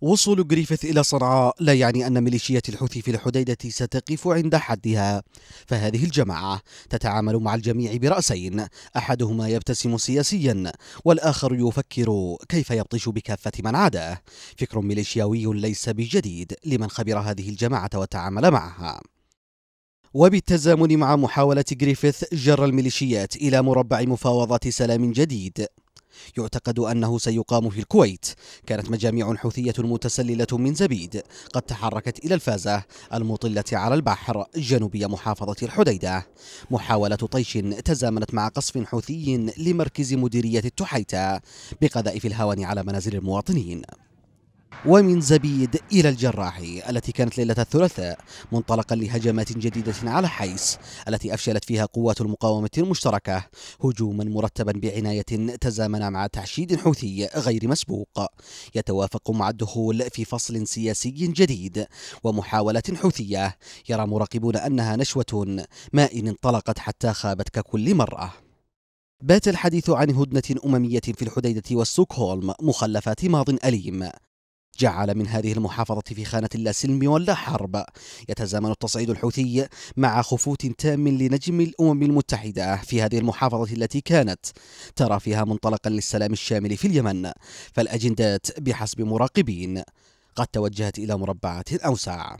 وصول جريفيث إلى صنعاء لا يعني أن ميليشيات الحوثي في الحديدة ستقف عند حدها فهذه الجماعة تتعامل مع الجميع برأسين أحدهما يبتسم سياسيا والآخر يفكر كيف يبطش بكافة من عداه فكر ميليشياوي ليس بجديد لمن خبر هذه الجماعة وتعامل معها وبالتزامن مع محاولة جريفيث جر الميليشيات إلى مربع مفاوضات سلام جديد يعتقد أنه سيقام في الكويت كانت مجاميع حوثية متسللة من زبيد قد تحركت إلى الفازة المطلة على البحر جنوبي محافظة الحديدة محاولة طيش تزامنت مع قصف حوثي لمركز مديرية التحيتة بقذائف الهوان على منازل المواطنين ومن زبيد إلى الجراحي التي كانت ليلة الثلاثاء منطلقا لهجمات جديدة على حيس التي أفشلت فيها قوات المقاومة المشتركة هجوما مرتبا بعناية تزامن مع تحشيد حوثي غير مسبوق يتوافق مع الدخول في فصل سياسي جديد ومحاولة حوثية يرى مراقبون أنها نشوة ماء انطلقت حتى خابت ككل مرة بات الحديث عن هدنة أممية في الحديدة وستوكهولم مخلفات ماض أليم جعل من هذه المحافظة في خانة لا سلم ولا حرب يتزامن التصعيد الحوثي مع خفوت تام لنجم الأمم المتحدة في هذه المحافظة التي كانت ترى فيها منطلقا للسلام الشامل في اليمن فالأجندات بحسب مراقبين قد توجهت إلى مربعات أوسع